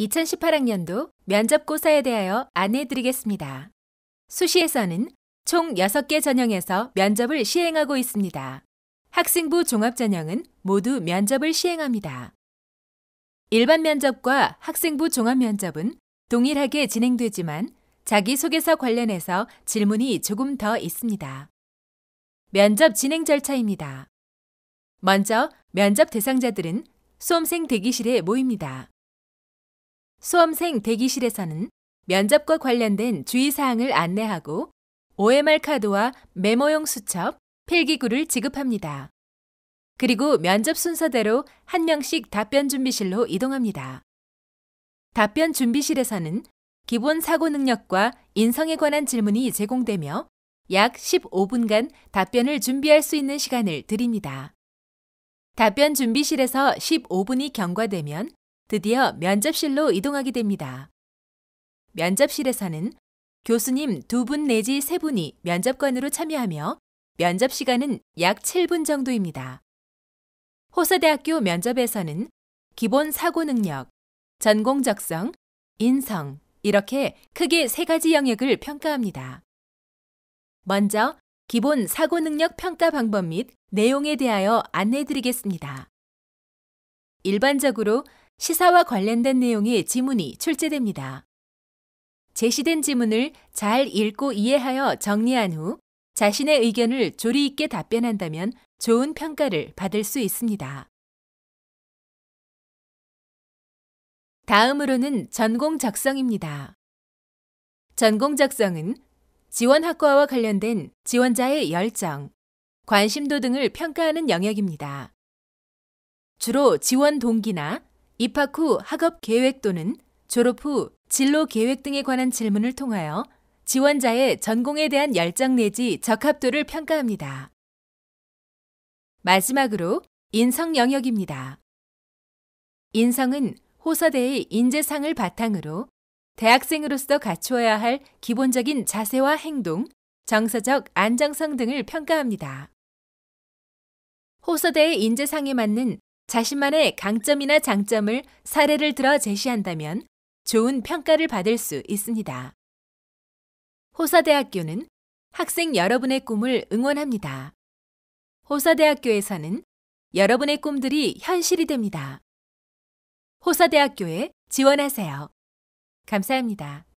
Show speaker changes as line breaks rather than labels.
2018학년도 면접고사에 대하여 안내해 드리겠습니다. 수시에서는 총 6개 전형에서 면접을 시행하고 있습니다. 학생부 종합전형은 모두 면접을 시행합니다. 일반 면접과 학생부 종합면접은 동일하게 진행되지만 자기소개서 관련해서 질문이 조금 더 있습니다. 면접 진행 절차입니다. 먼저 면접 대상자들은 수험생 대기실에 모입니다. 수험생 대기실에서는 면접과 관련된 주의사항을 안내하고 OMR 카드와 메모용 수첩, 필기구를 지급합니다. 그리고 면접 순서대로 한 명씩 답변 준비실로 이동합니다. 답변 준비실에서는 기본 사고 능력과 인성에 관한 질문이 제공되며 약 15분간 답변을 준비할 수 있는 시간을 드립니다. 답변 준비실에서 15분이 경과되면 드디어 면접실로 이동하게 됩니다. 면접실에서는 교수님 두 분 내지 세 분이 면접관으로 참여하며 면접 시간은 약 7분 정도입니다. 호사대학교 면접에서는 기본 사고 능력, 전공 적성, 인성, 이렇게 크게 세 가지 영역을 평가합니다. 먼저 기본 사고 능력 평가 방법 및 내용에 대하여 안내 드리겠습니다. 일반적으로 시사와 관련된 내용의 지문이 출제됩니다. 제시된 지문을 잘 읽고 이해하여 정리한 후 자신의 의견을 조리 있게 답변한다면 좋은 평가를 받을 수 있습니다. 다음으로는 전공 작성입니다 전공 작성은 지원 학과와 관련된 지원자의 열정, 관심도 등을 평가하는 영역입니다. 주로 지원 동기나 입학 후 학업 계획 또는 졸업 후 진로 계획 등에 관한 질문을 통하여 지원자의 전공에 대한 열정 내지 적합도를 평가합니다. 마지막으로 인성 영역입니다. 인성은 호서대의 인재상을 바탕으로 대학생으로서 갖추어야 할 기본적인 자세와 행동, 정서적 안정성 등을 평가합니다. 호서대의 인재상에 맞는 자신만의 강점이나 장점을 사례를 들어 제시한다면 좋은 평가를 받을 수 있습니다. 호사대학교는 학생 여러분의 꿈을 응원합니다. 호사대학교에서는 여러분의 꿈들이 현실이 됩니다. 호사대학교에 지원하세요. 감사합니다.